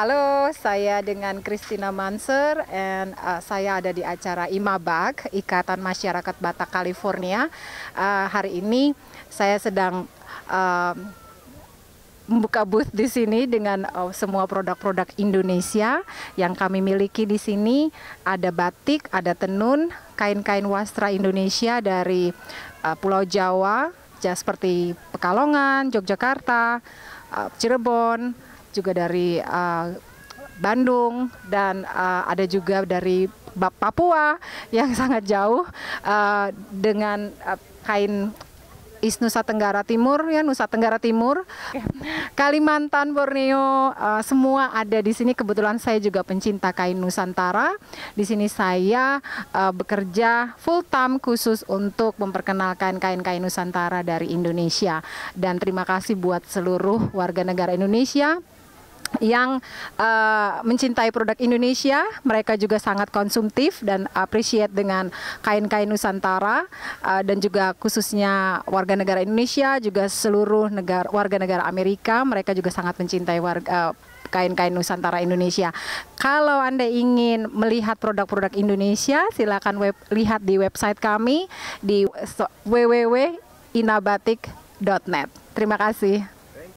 Halo, saya dengan Christina Manser and uh, saya ada di acara IMABAG, Ikatan Masyarakat Batak California. Uh, hari ini saya sedang uh, membuka booth di sini dengan uh, semua produk-produk Indonesia yang kami miliki di sini. Ada batik, ada tenun, kain-kain wastra Indonesia dari uh, Pulau Jawa, seperti Pekalongan, Yogyakarta, uh, Cirebon, juga dari uh, Bandung dan uh, ada juga dari Papua yang sangat jauh uh, dengan uh, kain Is Nusa Tenggara Timur ya Nusa Tenggara Timur, Kalimantan, Borneo, uh, semua ada di sini. Kebetulan saya juga pencinta kain Nusantara. Di sini saya uh, bekerja full time khusus untuk memperkenalkan kain-kain Nusantara dari Indonesia. Dan terima kasih buat seluruh warga negara Indonesia yang uh, mencintai produk Indonesia, mereka juga sangat konsumtif dan appreciate dengan kain-kain Nusantara uh, dan juga khususnya warga negara Indonesia juga seluruh negara warga negara Amerika, mereka juga sangat mencintai warga uh, eh, kain-kain Nusantara Indonesia. Kalau Anda ingin melihat produk-produk Indonesia, silakan web, lihat di website kami di www.inabatik.net. Terima kasih.